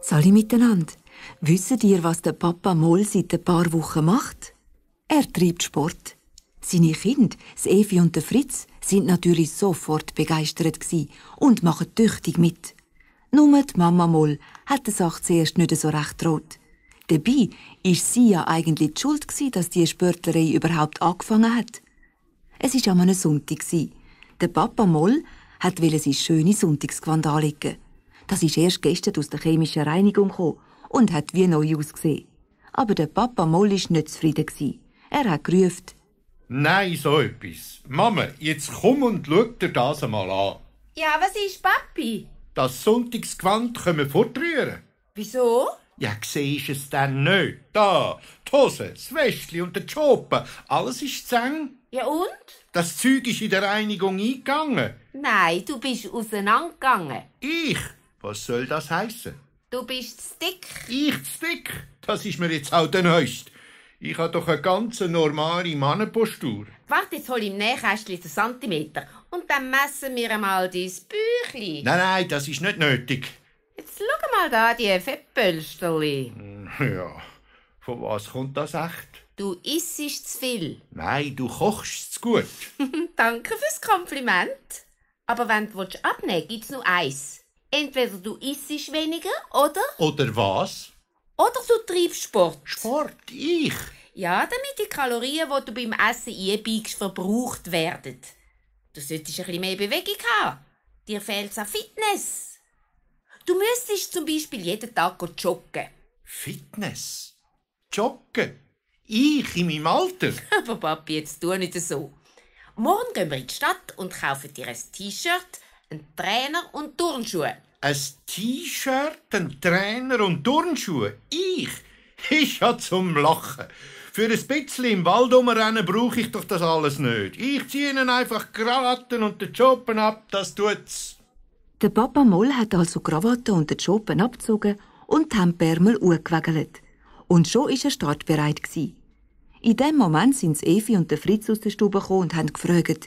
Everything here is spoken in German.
Sali miteinander. Wissen ihr, was der Papa Moll seit ein paar Wochen macht? Er treibt Sport. Seine Kinder, das Evi und der Fritz, sind natürlich sofort begeistert und machen tüchtig mit. Nur die Mama Moll hat die Sache zuerst nicht so recht rot. Dabei war sie ja eigentlich die schuld, dass die Spörtlerei überhaupt angefangen hat. Es war an einem Sonntag. Der Papa Moll hat sein schönes Sonntagsgewand anlegen. Das ist erst gestern aus der chemischen Reinigung gekommen und hat wie neu ausgesehen. Aber der Papa Moll war nicht zufrieden. Er hat gerufen, Nein, so etwas. Mama, jetzt komm und schau dir das einmal an. Ja, was ist, Papi? Das Sonntagsgewand können wir fortrühren. Wieso? Ja, siehst es denn nicht. Da, die Hose, das Westli und der Choppen, alles ist zäng. Ja und? Das Zeug ist in der Reinigung eingegangen. Nein, du bist auseinandergegangen. Ich? Was soll das heißen? Du bist zu dick. Ich zu dick? Das ist mir jetzt auch der neuest. Ich habe doch eine ganz normale Mannenpostur. Warte, jetzt hol im Nähkästchen den Zentimeter und dann messen wir mal dein Büchli. Nein, nein, das ist nicht nötig. Jetzt schau mal da die Fettpölsterli. Hm, ja, von was kommt das echt? Du isst zu viel. Nein, du kochst zu gut. Danke fürs Kompliment. Aber wenn du abnehmen willst, es nur eins. Entweder du isst weniger, oder? Oder was? Oder du treibst Sport. Sport? Ich? Ja, damit die Kalorien, die du beim Essen einbiegst, verbraucht werden. Du solltest ein bisschen mehr Bewegung haben. Dir fehlt es an Fitness. Du müsstest zum Beispiel jeden Tag joggen. Fitness? Joggen? Ich in meinem Alter? Aber Papi, jetzt tu nicht so. Morgen gehen wir in die Stadt und kaufen dir ein T-Shirt, einen Trainer und Turnschuhe ein T-Shirt, ein Trainer und Turnschuhe. Ich? Ich ja zum Lachen. Für ein bisschen im Wald rumrennen brauche ich doch das alles nicht. Ich ziehe ihnen einfach Krawatten und den Schopen ab, das tut's. Der Papa Moll hat also Krawatte und den Schopen abgezogen und die Hemdärmel hochgewegelt. Und schon war er startbereit. In dem Moment sind Evi und Fritz aus der Stube gekommen und haben gefragt.